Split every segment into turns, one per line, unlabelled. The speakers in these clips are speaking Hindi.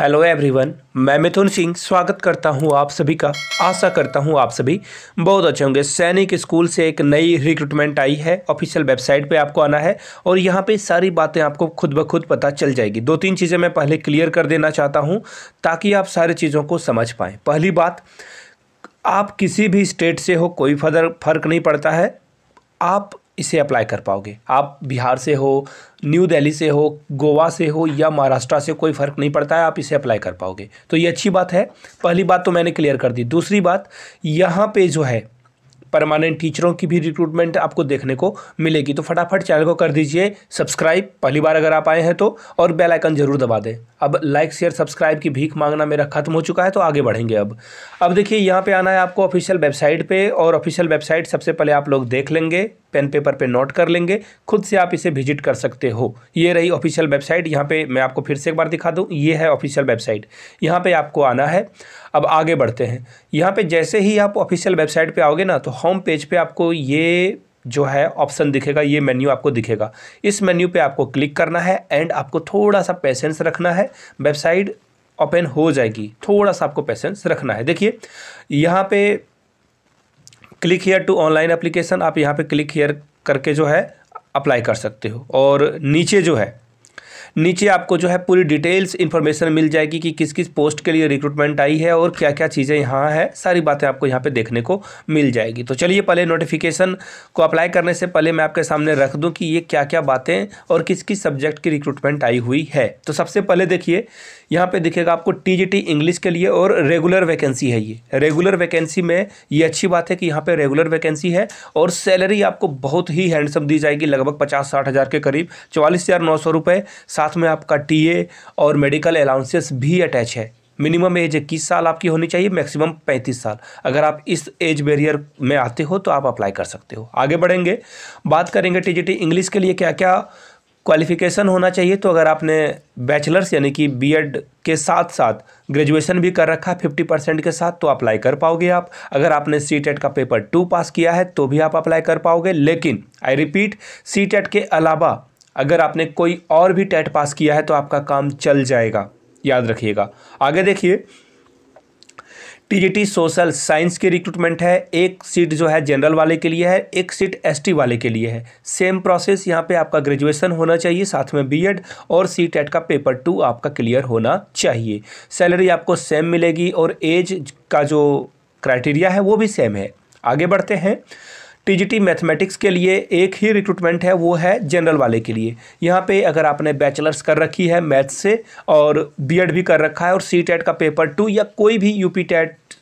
हेलो एवरीवन मैं मिथुन सिंह स्वागत करता हूं आप सभी का आशा करता हूं आप सभी बहुत अच्छे होंगे सैनिक स्कूल से एक नई रिक्रूटमेंट आई है ऑफिशियल वेबसाइट पे आपको आना है और यहां पे सारी बातें आपको खुद ब खुद पता चल जाएगी दो तीन चीज़ें मैं पहले क्लियर कर देना चाहता हूँ ताकि आप सारी चीज़ों को समझ पाएँ पहली बात आप किसी भी स्टेट से हो कोई फर्क नहीं पड़ता है आप इसे अप्लाई कर पाओगे आप बिहार से हो न्यू दिल्ली से हो गोवा से हो या महाराष्ट्र से कोई फ़र्क नहीं पड़ता है आप इसे अप्लाई कर पाओगे तो ये अच्छी बात है पहली बात तो मैंने क्लियर कर दी दूसरी बात यहाँ पे जो है परमानेंट टीचरों की भी रिक्रूटमेंट आपको देखने को मिलेगी तो फटाफट चैनल को कर दीजिए सब्सक्राइब पहली बार अगर आप आए हैं तो और बेलाइकन ज़रूर दबा दें अब लाइक शेयर सब्सक्राइब की भीख मांगना मेरा खत्म हो चुका है तो आगे बढ़ेंगे अब अब देखिए यहाँ पे आना है आपको ऑफिशियल वेबसाइट पे और ऑफिशियल वेबसाइट सबसे पहले आप लोग देख लेंगे पेन पेपर पे नोट कर लेंगे खुद से आप इसे विजिट कर सकते हो ये रही ऑफिशियल वेबसाइट यहाँ पे मैं आपको फिर से एक बार दिखा दूँ ये है ऑफिशियल वेबसाइट यहाँ पे आपको आना है अब आगे बढ़ते हैं यहाँ पे जैसे ही आप ऑफिशियल वेबसाइट पे आओगे ना तो होम पेज पे आपको ये जो है ऑप्शन दिखेगा ये मेन्यू आपको दिखेगा इस मेन्यू पे आपको क्लिक करना है एंड आपको थोड़ा सा पेशेंस रखना है वेबसाइट ओपन हो जाएगी थोड़ा सा आपको पेशेंस रखना है देखिए यहाँ पे click here to online application आप यहाँ पे क्लिक हेयर करके जो है अप्लाई कर सकते हो और नीचे जो है नीचे आपको जो है पूरी डिटेल्स इन्फॉर्मेशन मिल जाएगी कि किस किस पोस्ट के लिए रिक्रूटमेंट आई है और क्या क्या चीज़ें यहाँ है सारी बातें आपको यहाँ पर देखने को मिल जाएगी तो चलिए पहले नोटिफिकेशन को अप्लाई करने से पहले मैं आपके सामने रख दूँ कि ये क्या क्या बातें और किस किस सब्जेक्ट की रिक्रूटमेंट आई हुई है तो सबसे पहले देखिए यहाँ पे दिखेगा आपको टी इंग्लिश के लिए और रेगुलर वैकेंसी है ये रेगुलर वैकेंसी में ये अच्छी बात है कि यहाँ पे रेगुलर वैकेंसी है और सैलरी आपको बहुत ही हैंडसम दी जाएगी लगभग पचास साठ हज़ार के करीब चौवालीस हज़ार नौ सौ रुपये सात साथ में आपका टीए और मेडिकल अलाउंसेस भी अटैच है मिनिमम एज इक्कीस साल आपकी होनी चाहिए मैक्सिमम पैंतीस साल अगर आप इस एज बैरियर में आते हो तो आप अप्लाई कर सकते हो आगे बढ़ेंगे बात करेंगे टीजीटी इंग्लिश के लिए क्या क्या क्वालिफिकेशन होना चाहिए तो अगर आपने बैचलर्स यानी कि बीएड के साथ साथ ग्रेजुएशन भी कर रखा है फिफ्टी परसेंट के साथ तो अप्लाई कर पाओगे आप अगर आपने सी टेट e का पेपर टू पास किया है तो भी आप अप्लाई कर पाओगे लेकिन आई रिपीट सी टेट के अलावा अगर आपने कोई और भी टेट पास किया है तो आपका काम चल जाएगा याद रखिएगा आगे देखिए टीजीटी सोशल साइंस की रिक्रूटमेंट है एक सीट जो है जनरल वाले के लिए है एक सीट एसटी वाले के लिए है सेम प्रोसेस यहाँ पे आपका ग्रेजुएशन होना चाहिए साथ में बीएड और सी टेट का पेपर टू आपका क्लियर होना चाहिए सैलरी आपको सेम मिलेगी और एज का जो क्राइटेरिया है वो भी सेम है आगे बढ़ते हैं टीजीटी मैथमेटिक्स के लिए एक ही रिक्रूटमेंट है वो है जनरल वाले के लिए यहाँ पे अगर आपने बैचलर्स कर रखी है मैथ्स से और बीएड भी कर रखा है और सी टेट e का पेपर टू या कोई भी UP TET e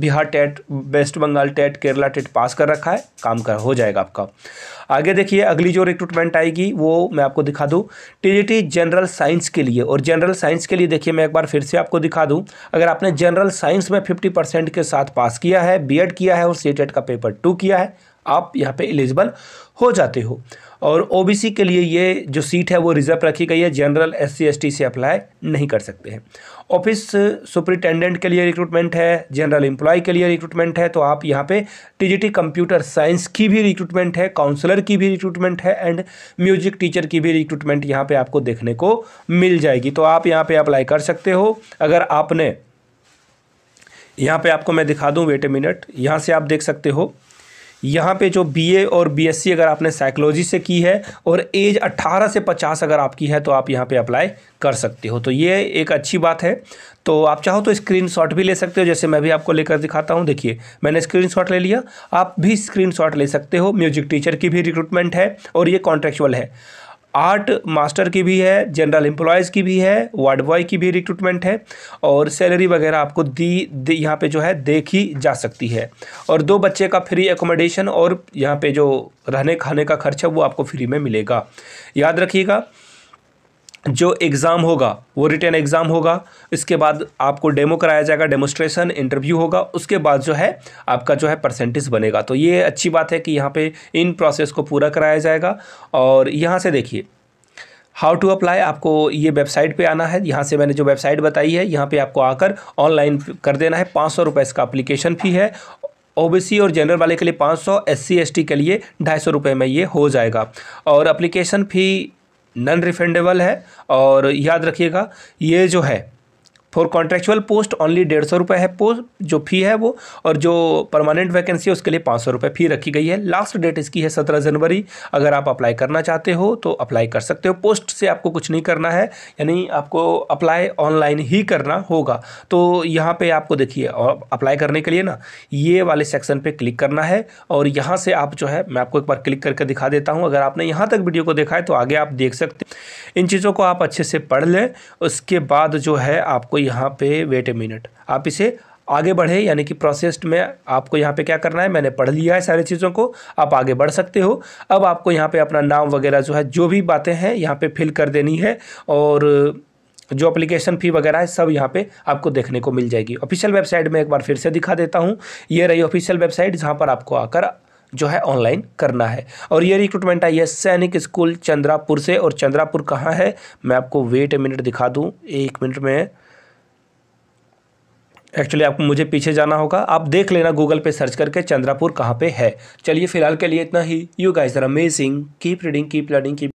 Bihar TET West Bengal TET Kerala TET pass कर रखा है काम कर हो जाएगा आपका आगे देखिए अगली जो रिक्रूटमेंट आएगी वो मैं आपको दिखा दूँ टी जनरल साइंस के लिए और जनरल साइंस के लिए देखिए मैं एक बार फिर से आपको दिखा दूँ अगर आपने जनरल साइंस में फिफ्टी परसेंट के साथ पास किया है बीएड किया है और सी टेट e का पेपर टू किया है आप यहाँ पे एलिजिबल हो जाते हो और ओबीसी के लिए ये जो सीट है वो रिजर्व रखी गई है जनरल एस सी से अप्लाई नहीं कर सकते हैं ऑफिस सुपरिटेंडेंट के लिए रिक्रूटमेंट है जनरल एम्प्लॉय के लिए रिक्रूटमेंट है तो आप यहाँ पे टीजीटी कंप्यूटर साइंस की भी रिक्रूटमेंट है काउंसलर की भी रिक्रूटमेंट है एंड म्यूजिक टीचर की भी रिक्रूटमेंट यहाँ पर आपको देखने को मिल जाएगी तो आप यहाँ पर अप्लाई कर सकते हो अगर आपने यहाँ पे आपको मैं दिखा दूँ वेट ए मिनट यहाँ से आप देख सकते हो यहाँ पे जो बीए और बीएससी अगर आपने साइकोलॉजी से की है और एज 18 से 50 अगर आपकी है तो आप यहाँ पे अप्लाई कर सकते हो तो ये एक अच्छी बात है तो आप चाहो तो स्क्रीन भी ले सकते हो जैसे मैं भी आपको लेकर दिखाता हूँ देखिए मैंने स्क्रीन ले लिया आप भी स्क्रीन ले सकते हो म्यूजिक टीचर की भी रिक्रूटमेंट है और ये कॉन्ट्रेक्चुअल है आर्ट मास्टर की भी है जनरल एम्प्लॉयज़ की भी है वार्ड बॉय की भी रिक्रूटमेंट है और सैलरी वगैरह आपको दी, दी यहाँ पे जो है देखी जा सकती है और दो बच्चे का फ्री एकोमोडेशन और यहाँ पे जो रहने खाने का खर्च है वो आपको फ्री में मिलेगा याद रखिएगा जो एग्ज़ाम होगा वो रिटर्न एग्ज़ाम होगा इसके बाद आपको डेमो कराया जाएगा डेमोस्ट्रेशन इंटरव्यू होगा उसके बाद जो है आपका जो है परसेंटेज बनेगा तो ये अच्छी बात है कि यहाँ पे इन प्रोसेस को पूरा कराया जाएगा और यहाँ से देखिए हाउ टू अप्लाई आपको ये वेबसाइट पे आना है यहाँ से मैंने जो वेबसाइट बताई है यहाँ पर आपको आकर ऑनलाइन कर देना है पाँच सौ रुपये इसका अप्लीकेशन फ़ी है ओ और जनरल वाले के लिए पाँच सौ एस सी के लिए ढाई सौ रुपये में ये हो जाएगा और अप्लीकेशन फ़ी नन रिफंडेबल है और याद रखिएगा ये जो है फॉर कॉन्ट्रेक्चुअल पोस्ट ओनली डेढ़ सौ रुपये है पोस्ट जो फ़ी है वो और जो परमानेंट वैकेंसी है उसके लिए पाँच सौ रुपये फ़ी रखी गई है लास्ट डेट इसकी है सत्रह जनवरी अगर आप अप्लाई करना चाहते हो तो अप्लाई कर सकते हो पोस्ट से आपको कुछ नहीं करना है यानी आपको अप्लाई ऑनलाइन ही करना होगा तो यहाँ पर आपको देखिए और अप्लाई करने के लिए ना ये वाले सेक्शन पर क्लिक करना है और यहाँ से आप जो है मैं आपको एक बार क्लिक करके दिखा देता हूँ अगर आपने यहाँ तक वीडियो को देखा है तो आगे आप देख सकते हैं इन चीज़ों को आप अच्छे से पढ़ लें उसके बाद जो है आपको यहाँ पे वेट ए मिनट आप इसे आगे बढ़े यानी कि प्रोसेस्ड में आपको यहाँ पे क्या करना है मैंने पढ़ लिया है सारी चीज़ों को आप आगे बढ़ सकते हो अब आपको यहाँ पे अपना नाम वगैरह जो है जो भी बातें हैं यहाँ पे फिल कर देनी है और जो अप्लीकेशन फ़ी वगैरह है सब यहाँ पे आपको देखने को मिल जाएगी ऑफिशियल वेबसाइट में एक बार फिर से दिखा देता हूँ ये रही ऑफिशियल वेबसाइट जहाँ पर आपको आकर जो है ऑनलाइन करना है और ये रिक्रूटमेंट आई है सैनिक स्कूल चंद्रापुर से और चंद्रापुर कहाँ है मैं आपको वेट ए मिनट दिखा दूँ एक मिनट में एक्चुअली आपको मुझे पीछे जाना होगा आप देख लेना गूगल पे सर्च करके चंद्रापुर कहाँ पे है चलिए फिलहाल के लिए इतना ही you guys are amazing keep reading keep learning keep